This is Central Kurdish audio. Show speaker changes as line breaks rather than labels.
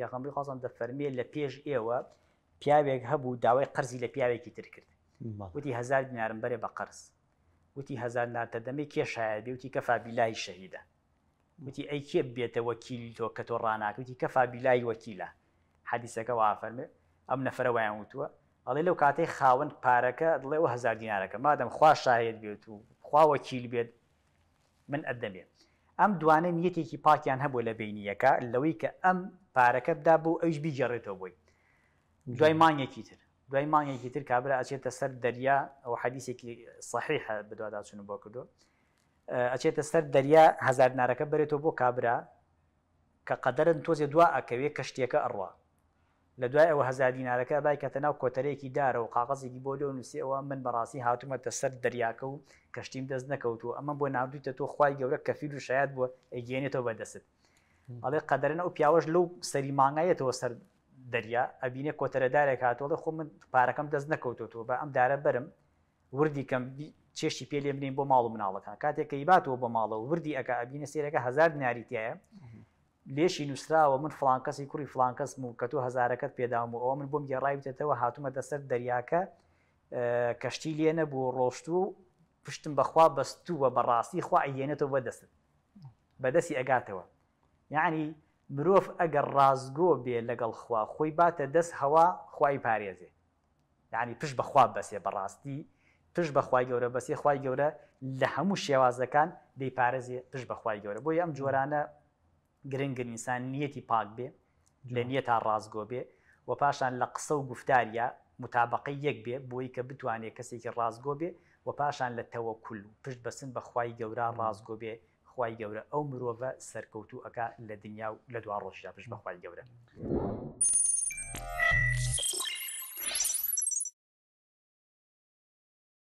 پیغمبر خواستن پێغمبری خۆزان دەفەرمێ لە پێش ئێوە پیاوێک هەبوو داوای قەرزی لە کی تر و وتی هزار دینارم بەرێ قرض و وتی هزار ناتە دەمێ کێشایە بێوتی کەفا بیلای شەهیدە وتی ئەی کێ بێتە وەکیلی تۆ کە تۆ ڕاناکەوتی کەفا بیلای وەکیلە حەدیسەکە وافەرمێ ئەم نەفرە ویان تو الله لو کاتەی خاوەند پارەکە الله و هزار دیینارەکە مادەم خوا شاهێت بێت و خوا وەکیل بێت من ئەدەمێت ئەم دوانە نیەتێکی پاکیان هەبوو لە بینیەکە لەوەی کە ئەم پارەکە بدا بۆ ئەوش بیجێڕێتەوە بووی دوای مانگێکی تر دوای مانگێکی تر کابرا ئەچێتە سەر دەریا ئەو حەدیسێکی صحیح بدواداچون بۆ کردو ئەچێتە سەر دەریا هزار نارەکە بێتەوە بۆ کابرا کە قەدەرن تۆزێ دوا ئەکەوێ کەشتێکە ئەڕوا لە دوای ئەوە هزار دیینارەکە دایکەتە ناو کۆتەرێکی دارە و قاغەزێکی بۆ لۆ نووسی ئەوە من بەڕاستی هاتوومەتە سەر دەریاکە و کەشتیم دەست نەکەوتوە ئەمە بۆ ناودویتە تۆ خی گەورە کەفیل و شاید بۆ ئەگەێنێتەوە بەدەست ئەڵێ قەدەرنە و پیاوەش لەو سەری مانگایەتەوە سەر دەریا ئەبینێ کۆتەرەدارێک هاتوڵی خۆ من پارەکەم دەست نەکەوتەوە بە ئەم دارە بەرم وردی کەم چێشتی پێ لێ بنین بۆ ماڵ و مناڵەکان کاتێک کەیباتەوە بۆ ماڵەوە وردی ئەکە ئەبینە سێرەکە هزار ناریتیایە لێشی نووسراوە من فلانکەسی کوری فلانکەس و کە تو هزارەکەت پێدام و ئەوە من بۆم گێڕایوتێتەوە هاتومە دەسەر دەریاکە کەشتی لێنە بوو ڕۆشت و پشتم بەخوا بەستووە بەڕاستی خوا ئەیێنێتەوە بەدەست بەدەستی ئەگاتەوە یعنی مرۆڤ ئەگەر ڕازگۆ بێ لەگەڵ خوا خۆی باتە دەست هەوا خوای پارێزێ یعنی پشت بەخوا بەسێ بەڕاستی پشت بەخوای گەورە بەسێ خوای گەورە لە هەموو شێوازەکان دەیپارێزێ پشت بەخوای گەورە بۆی ئەم جۆرانە گرنگگر ئینسان نیەتی پاک بێ لە نیە تا ڕازگۆ بێ و پاشان لە قسە و گفتاریە مطابقی یەک بێ بۆی کە بتوانێت کەسێکی ڕازگۆ بێ و پاشان لە تەوەکل و پشت بەسن بە خی گەورە ڕازگۆ بێ خی گەورە ئەو مرۆڤە سەرکەوتو ئەکا لە دنیا و لە دوا ڕۆژدا پشت بەخوای گەورە.